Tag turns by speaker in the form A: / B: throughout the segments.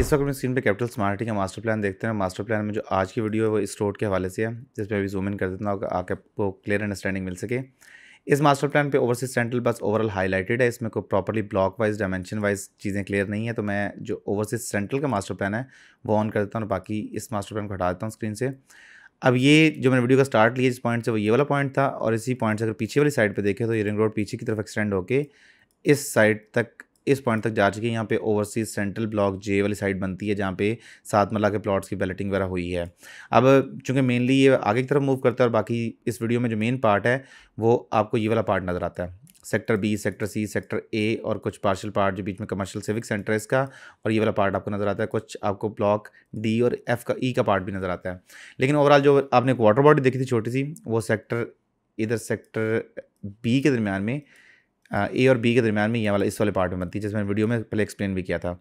A: इस वक्त अपनी स्क्रीन पे कैपिटल स्मार्टी का मास्टर प्लान देखते हैं मास्टर प्लान में जो आज की वीडियो है वो इस रोड के हवाले से है जिसमें अभी जूम इन कर देता हूँ आके आपको क्लियर अंडरस्टैंडिंग मिल सके इस मास्टर प्लान पे ओवरसीज सेंट्रल बस ओवरऑल हाईलाइटेड है इसमें कोई properly block wise dimension wise चीज़ें क्लियर नहीं है तो मैं जो ओवरसीज सेंट्रल का मास्टर प्लान है वो ऑन कर देता हूँ बाकी इस मास्टर प्लान को हटा देता हूँ स्क्रीन से अब ये जो मैंने वीडियो का स्टार्ट लिया जिस पॉइंट से वो ये वाला पॉइंट था और इसी पॉइंट से अगर पीछे वाली साइड पर देखें तो ये रिंग रोड पीछे की तरफ एक्सटेंड होकर इस साइड तक इस पॉइंट तक जा चुकी है यहाँ पे ओवरसीज सेंट्रल ब्लॉक जे वाली साइड बनती है जहाँ पे सात मल्ला के प्लॉट्स की बैलेटिंग वगैरह हुई है अब चूंकि मेनली ये आगे की तरफ मूव करता है और बाकी इस वीडियो में जो मेन पार्ट है वो आपको ये वाला पार्ट नज़र आता है sector B sector C sector A और कुछ पार्शल पार्ट जो बीच में कमर्शियल सिविक सेंटर है इसका और ये वाला पार्ट आपको नज़र आता है कुछ आपको ब्लॉक डी और एफ का ई e का पार्ट भी नज़र आता है लेकिन ओवरऑल जो आपने एक वाटर बॉडी देखी थी छोटी सी वो सेक्टर इधर सेक्टर बी के दरमियान में ए और बी के दरमियान में ये वाला इस वाले पार्ट में बनती है जिसमें वीडियो में पहले एक्सप्लेन भी किया था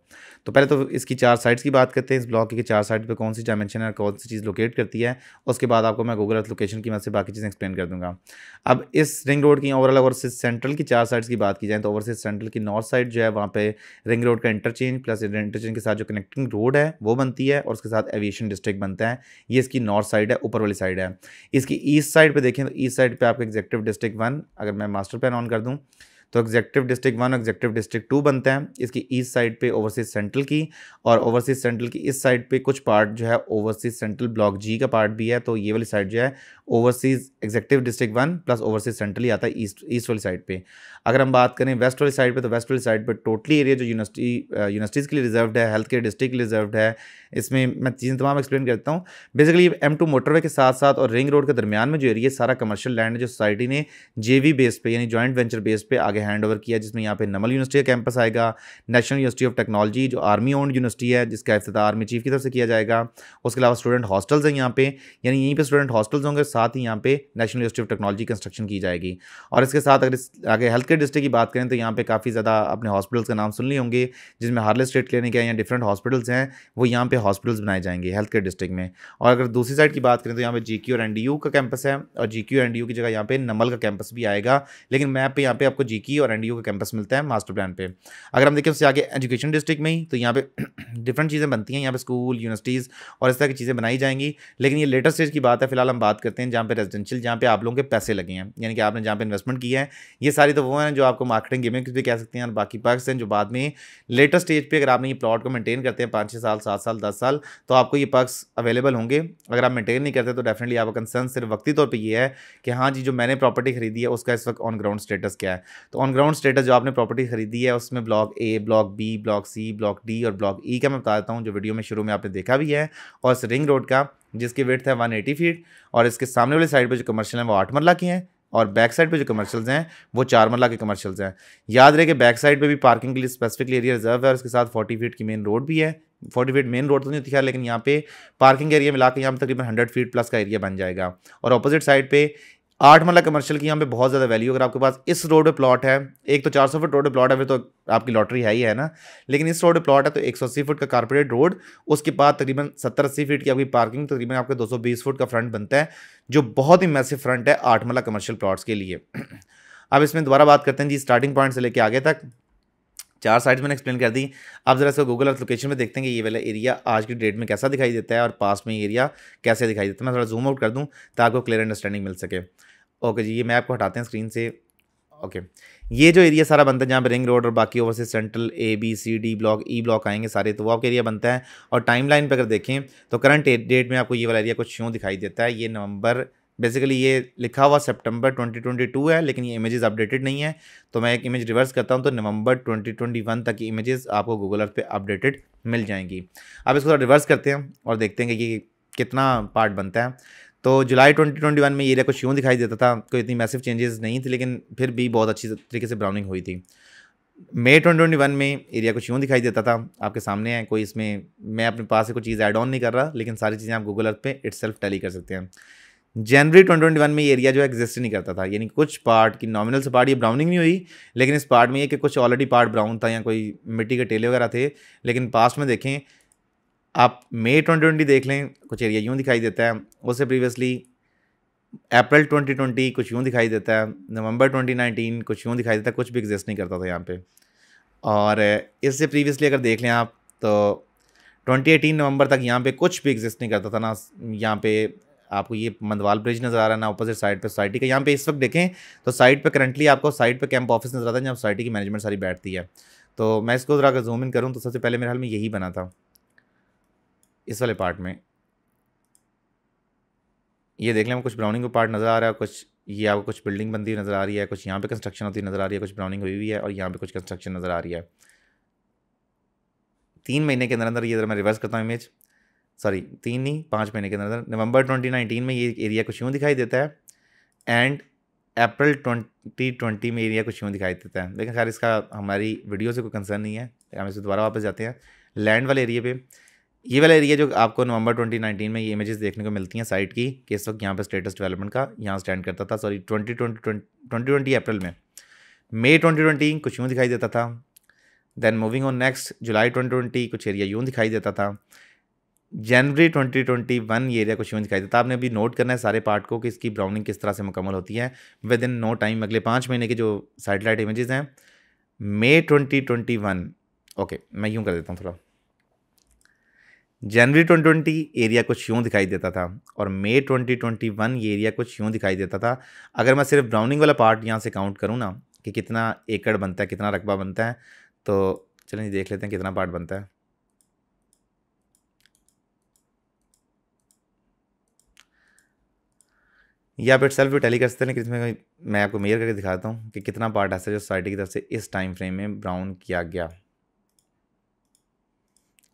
A: तो पहले तो इसकी चार साइड्स की बात करते हैं इस ब्लॉक की चार साइड पे कौन सी डायमेंशन है और कौन सी चीज़ लोकेट करती है उसके बाद आपको मैं गूगल अर्थ लोकेशन की मदद से बाकी चीज़ें एक्सप्लेन कर दूँगा अब इस रिंग रोड की ओवरऑल ओवरसीज सेंट्रल की चार साइड्स की बात की जाए तो ओवरसीज सेंट्रल की नॉर्थ साइड जो है वहाँ पर रिंग रोड का इंटरचेंज प्लस इंटरचेंज के साथ जो कनेक्टिंग रोड है वो बनती है और उसके साथ एविएशन डिस्ट्रिक्ट बनता है ये इसकी नॉर्थ साइड है ऊपर वाली साइड है इसकी ईस्ट साइड पर देखें तो ईस्ट साइड पर आपका एग्जेक्टिव डिस्ट्रिक्ट वन अगर मैं मास्टर प्लान ऑन कर दूँ तो executive district one executive district two बनते हैं इसकी ईस्ट साइड पे ओवरसीज सेंट्रल की और ओवरसीज सेंट्रल की इस साइड पे कुछ पार्ट जो है ओवरसीज सेंट्रल ब्लॉक जी का पार्ट भी है तो ये वाली साइड जो है overseas executive district one plus overseas central ही आता है ईस्ट ईस्ट वाली साइड पर अगर हम बात करें वेस्ट वाली साइड पर तो वेस्ट वाली साइड पर टोटली एरिया जो यूनिवर्सिटी यूनिवर्सिटीज़ के लिए रिजर्व है हेल्थ केयर डिस्ट्रिक्ट के लिए है इसमें मैं चीज़ें तमाम एक्सप्लेन करता हूँ बेसिकली एम टू मोटरवे के साथ साथ और रिंग रोड के दरमियान में जो एरिया सारा कमर्शियल लैंड है जो सोसाइटी ने जे बेस पे यानी जॉइंट वेंचर बेस पे आगे हैंड ओवर किया जिसमें यहाँ पे नमल यूनिवर्सिटी का कैंपस आएगा नेशनल यूनिवर्सिटी ऑफ टेक्नोलॉजी जो आर्मी ओन्ड यूनिवर्सिटी है जिसका अफ्त आर्मी चीफ की तरफ से किया जाएगा उसके अलावा स्टूडेंट हॉस्टल्स हैं यहाँ पे यानी यहीं पर स्टूडेंट हॉस्टल्स होंगे साथ ही यहाँ पे national university of technology construction की जाएगी और इसके साथ अगर आगे हेल्थ केयर डिस्ट्रिक्ट की बात करें तो यहाँ पे काफ़ी ज़्यादा अपने हॉस्पिटल्स का नाम सुन लिए होंगे जिसमें हार्ले स्टेट क्लिनिक है या डिफरेंट हॉस्पिटल्स हैं वो यहाँ पे हॉस्पिटल्स बनाए जाएंगे हेल्थ केयर डिस्ट्रिक्ट में और अगर दूसरी साइड की बात करें तो यहाँ पे जी और एन का कैंपस है और जी क्यू की जगह यहाँ पे नमल का कैंपस भी आएगा लेकिन मैप पे यहाँ पे आपको जी की और एनडीयू का कैंपस मिलता है मास्टर प्लान पे अगर हम देखें उससे आगे एजुकेशन डिस्ट्रिक्ट में ही तो यहाँ पे डिफरेंट चीज़ें बनती हैं यहाँ पे स्कूल यूनिवर्सिटीज़ और इस तरह की चीज़ें बनाई जाएंगी लेकिन ये लेटेस्ट स्टेज की बात है फिलहाल हम बात करते हैं जहाँ पे रेजिडेंशियल जहाँ पे आप लोगों के पैसे लगे हैं यानी कि आपने जहाँ पे इन्वेस्टमेंट किया है ये सारी तो वो हैं जो आपको मार्केटिंग गेमिंग भी कह सकते हैं और बाकी पर्कस हैं जो बाद में लेटेस्ट स्टेज पर अगर आपने ये प्लॉट को मेनटेन करते हैं पाँच छः साल सात साल दस साल तो आपको ये पर्कस अवेलेबल होंगे अगर आप मेटेन नहीं करते तो डेफिनेटली आपका कंसर्न सिर्फ वक्ती तौर पर यह है कि हाँ जी जो मैंने प्रॉपर्टी खरीदी है उसका इस वक्त ऑन ग्राउंड स्टेटस क्या है तो ऑन ग्राउंड स्टेटस जो आपने प्रॉपर्टी खरीदी है उसमें block A block B block C block D और ब्लॉक ई e का मैं बता देता हूँ जो वीडियो में शुरू में आपने देखा भी है और इस रिंग रोड का जिसकी वेथ है एटी फीट और इसके सामने वाली साइड पर जो कमर्शियल हैं वो आठ मरला की हैं और बैक साइड पे जो कमर्शियल्स हैं वो चार मरला के कमर्शियल्स हैं याद रहे कि बैक साइड पे भी पार्किंग के लिए स्पेसिफिकली एरिया रिजर्व है और उसके साथ 40 फीट की मेन रोड भी है 40 फीट मेन रोड तो नहीं होती लेकिन यहाँ पे पार्किंग एरिया मिला के यहाँ पर तकरीबन 100 फीट प्लस का एरिया बन जाएगा और अपोजिट साइड पर आठ मरला कमर्शियल की यहाँ पे बहुत ज़्यादा वैल्यू अगर आपके पास इस रोड पे प्लॉट है एक तो चार सौ फुट रोड पे प्लॉट है फिर तो आपकी लॉटरी है ही है ना लेकिन इस रोड पे प्लॉट है तो एक सौ अस्सी फुट का कारपोरेट रोड उसके बाद तकरीबन सत्तर अस्सी फीट की आपकी पार्किंग तो तकरीबन आपके दो सौ बीस फुट का फ्रंट बनता है जो बहुत ही मैसिव फ्रंट है आठ मरला कमर्शियल प्लॉट्स के लिए अब इसमें दोबारा बात करते हैं जी स्टार्टिंग पॉइंट से लेकर आगे तक चार साइड्स मैंने एक्सप्लेन कर दी आप ज़रा इसको गूगल अर्थ लोकेशन में देखते हैं कि ये वाला एरिया आज की डेट में कैसा दिखाई देता है और पास में एरिया कैसे दिखाई देता है मैं थोड़ा जूम आउट कर दूँ ताकि आपको क्लियर अंडरस्टैंडिंग मिल सके ओके जी ये मैं आपको हटाते हैं स्क्रीन से ओके okay. ये जो एरिया सारा बनता है जहाँ पर रिंग रोड और बाकी overseas central A B C D block E block आएंगे सारे तो वो आपका एरिया बनता है और टाइम लाइन पर अगर देखें तो करंट डेट में आपको ये वाला एरिया कुछ यूँ दिखाई देता है ये नवंबर बेसिकली ये लिखा हुआ सितंबर 2022 है लेकिन ये इमेजेस अपडेटेड नहीं है तो मैं एक इमेज रिवर्स करता हूँ तो नवंबर 2021 तक की इमेजेस आपको गूगल अर्थ पे अपडेटेड मिल जाएंगी अब इसको थोड़ा रिवर्स करते हैं और देखते हैं कि कितना पार्ट बनता है तो जुलाई 2021 में एरिया कुछ यूँ दिखाई देता था कोई इतनी मैसिव चेंजेस नहीं थी लेकिन फिर भी बहुत अच्छी तरीके से ब्राउनिंग हुई थी मई 2021 में एरिया कुछ यूँ दिखाई देता था आपके सामने है कोई इसमें मैं अपने पास से कोई चीज़ ऐड ऑन नहीं कर रहा लेकिन सारी चीज़ें आप गूगल अर्थ पे इट्स सेल्फ टैली कर सकते हैं जनवरी 2021 में ये एरिया जो है एग्जिस्ट नहीं करता था यानी कुछ पार्ट की नॉमिनल से पार्ट ये ब्राउनिंग नहीं हुई लेकिन इस पार्ट में ये कि कुछ ऑलरेडी पार्ट ब्राउन था या कोई मिट्टी के टेले वगैरह थे लेकिन पास्ट में देखें आप मई ट्वेंटी देख लें कुछ एरिया यूँ दिखाई देता है उससे प्रीवियसली अप्रैल 2020 कुछ यूँ दिखाई देता है नवंबर 2019 कुछ यूँ दिखाई देता है कुछ भी एग्जिस्ट नहीं करता था यहाँ पे और इससे प्रीवियसली अगर देख लें आप तो 2018 नवंबर तक यहाँ पे कुछ भी एग्जिस्ट नहीं करता था ना यहाँ पे आपको ये मंदवाल ब्रिज नज़र आ रहा है ना अपोजिट साइड पर सोसाइटी का यहाँ पे इस वक्त देखें तो साइड पर करंटली आपको साइड पर कैंप ऑफिस नज़र आता है जहाँ सोसाइटी की मैनेजमेंट सारी बैठती है तो मैं इसको ज़रा अगर जूम इन करूँ तो सबसे पहले मेरे हाल में यही बना था इस वाले पार्ट में ये देख लें कुछ ब्राउनिंग का पार्ट नज़र आ रहा है कुछ ये आपको कुछ बिल्डिंग बनती हुई नज़र आ रही है कुछ यहाँ पे कंस्ट्रक्शन होती नज़र आ रही है कुछ ब्राउनिंग हुई हुई है और यहाँ पे कुछ कंस्ट्रक्शन नज़र आ रही है तीन महीने के अंदर अंदर ये ज़रा मैं रिवर्स करता हूँ इमेज सॉरी तीन नहीं पाँच महीने के अंदर नवंबर 2019 में ये एरिया कुछ यूँ दिखाई देता है एंड अप्रैल 2020 में एरिया कुछ यूँ दिखाई देता है लेकिन खैर इसका हमारी वीडियो से कोई कंसर्न नहीं है हम इसे दोबारा वापस जाते हैं लैंड वाले एरिया पे ये वाला एरिया जो आपको नवंबर 2019 में ये इमेजेस देखने को मिलती हैं साइट की कि इस वक्त यहाँ पर स्टेटस डेवलपमेंट का यहाँ स्टैंड करता था sorry twenty twenty twenty April में ट्वेंटी ट्वेंटी कुछ यूँ दिखाई देता था then moving on next July twenty कुछ एरिया यूँ दिखाई देता था जनवरी 2021 ये एरिया को शिवन दिखाई देता है आपने अभी नोट करना है सारे पार्ट को कि इसकी ब्राउनिंग किस तरह से मुकम्मल होती है विद इन नो टाइम अगले पाँच महीने के जो सैटेलाइट इमेजेस हैं मे 2021 ओके मैं यूं कर देता हूँ थोड़ा जनवरी 2020 एरिया कुछ यूँ दिखाई देता था और मई 2021 ये एरिया कुछ यूँ दिखाई देता था अगर मैं सिर्फ ब्राउनिंग वाला पार्ट यहाँ से काउंट करूँ ना कि कितना एकड़ बनता है कितना रकबा बनता है तो चलिए देख लेते हैं कितना पार्ट बनता है ये आप इट सेल्फ भी टैली कर सकते हैं लेकिन इसमें मैं आपको मेयर करके दिखाता हूँ कि कितना पार्ट ऐसा जो सोसाइटी की तरफ से इस टाइम फ्रेम में ब्राउन किया गया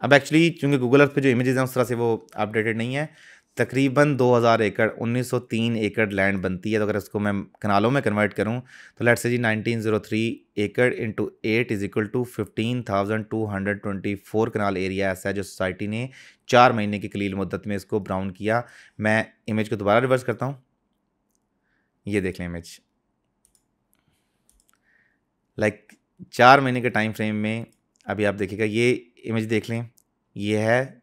A: अब एक्चुअली चूंकि गूगल अर्थ पे जो इमेजेस हैं उस तरह से वो अपडेटेड नहीं है तकरीबन 2000 एकड़ 1903 एकड़ लैंड बनती है तो अगर इसको मैं कनालों में कन्वर्ट करूं तो लेट्स से जी 1903 एकड़ into eight is equal to fifteen thousand two hundred twenty four कनाल एरिया ऐसा है जो सोसाइटी ने चार महीने की कलील मुद्दत में इसको ब्राउन किया मैं इमेज को दोबारा रिवर्स करता हूँ ये देख लें इमेज लाइक चार महीने के टाइम फ्रेम में अभी आप देखिएगा ये इमेज देख लें ये है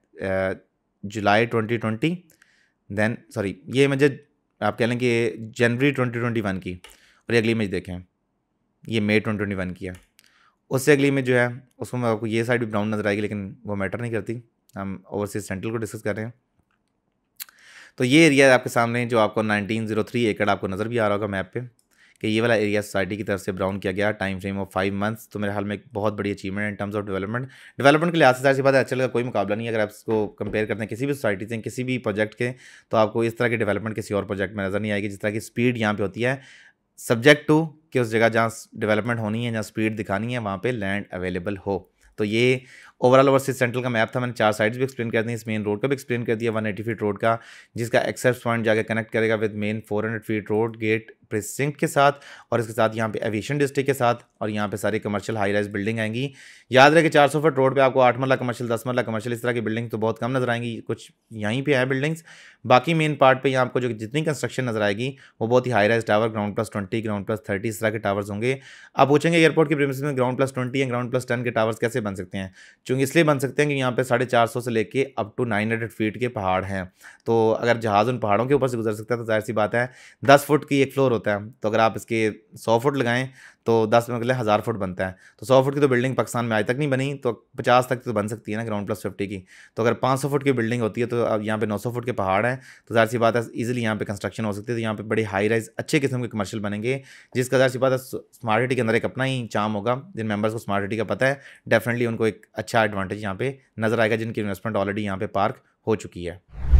A: July twenty twenty then sorry ये इमेज आप कह लें कि जनवरी ट्वेंटी ट्वेंटी वन की और ये अगली इमेज देखें ये मई ट्वेंटी ट्वेंटी वन की है उससे अगली इमेज जो है उसमें आपको ये साइड भी ब्राउन नज़र आएगी लेकिन वो मैटर नहीं करती हम ओवरसीज सेंट्रल को डिस्कस कर रहे हैं तो ये एरिया आपके सामने जो आपको 1903 एकड़ आपको नज़र भी आ रहा होगा मैप पे कि ये वाला एरिया सोसाइटी की तरफ से ब्राउन किया गया time frame of five months तो मेरे हाल में एक बहुत बड़ी अचीवमेंट है in terms of development development के लिहाज से बात है अच्छा लगा कोई मुकाबला नहीं अगर आप इसको कंपेयर करते हैं किसी भी सोसाइटी से किसी भी प्रोजेक्ट के तो आपको इस तरह की डेवलपमेंट किसी और प्रोजेक्ट में नज़र नहीं आएगी जिस तरह की स्पीड यहाँ पर होती है सब्जेक्ट टू कि उस जगह जहाँ डेवलपमेंट होनी है जहाँ स्पीड दिखानी है वहाँ पर लैंड अवेलेबल हो तो ये ओवरऑल ओवरसीज सेंट्रल का मैप था मैंने चार साइड्स भी एक्सप्लेन कर दी इस मेन रोड का भी एक्सप्लेन कर दिया वन एटी फीट रोड का जिसका एक्सेस पॉइंट जाकर कनेक्ट करेगा with main four hundred feet road gate precinct के साथ और इसके साथ यहाँ पे एविएशन डिस्ट्रिक्ट के साथ और यहाँ पे सारी कमर्शियल हाई राइज बिल्डिंग आएंगी याद रहे कि चार सौ फुट रोड पे आपको आठ मरला कमर्शियल दस मरला कमर्शियल इस तरह की बिल्डिंग तो बहुत कम नजर आएंगी कुछ यहीं पे है बिल्डिंग्स बाकी मेन पार्ट पे यहाँ आपको जो जितनी कंस्ट्रक्शन नजर आएगी वो बहुत ही high rise tower ground plus twenty ground plus thirty इस तरह के टावर्स होंगे आप पूछेंगे एयरपोर्ट के प्रेमिस में ग्राउंड प्लस ट्वेंटी या ग्राउंड प्लस टेन के टावर्स कैसे बन सकते हैं चूँकि इसलिए बन सकते हैं कि यहाँ पे साढ़े चार सौ से लेके up to nine hundred feet के पहाड़ हैं तो अगर जहाज़ उन पहाड़ों के ऊपर से गुजर सकता है तो जाहिर सी बात है दस फुट की एक फ्लोर होता है तो अगर आप इसके सौ फुट लगाएं तो दस में अगले हज़ार फुट बनता है तो सौ फुट की तो बिल्डिंग पाकिस्तान में आज तक नहीं बनी तो पचास तक तो बन सकती है ना ग्राउंड प्लस फिफ्टी की तो अगर पाँच सौ फुट की बिल्डिंग होती है तो अब यहाँ पे नौ सौ फुट के पहाड़ हैं तो ज़ाहिर सी बात है ईजिली यहाँ पे कंस्ट्रक्शन हो सकती है तो यहाँ पे बड़ी हाई राइज अच्छे किस्म के कमर्शियल बनेंगे जिसका ज़ाहिर सी बात है स्मार्ट सिटी के अंदर एक अपना ही चाम होगा जिन मेबर्स को स्मार्ट सिटी का पता है डेफिनेटली उनको एक अच्छा एडवांटेज यहाँ पे नज़र आएगा जिनकी इन्वेस्टमेंट ऑलरेडी यहाँ पे पार्क हो चुकी है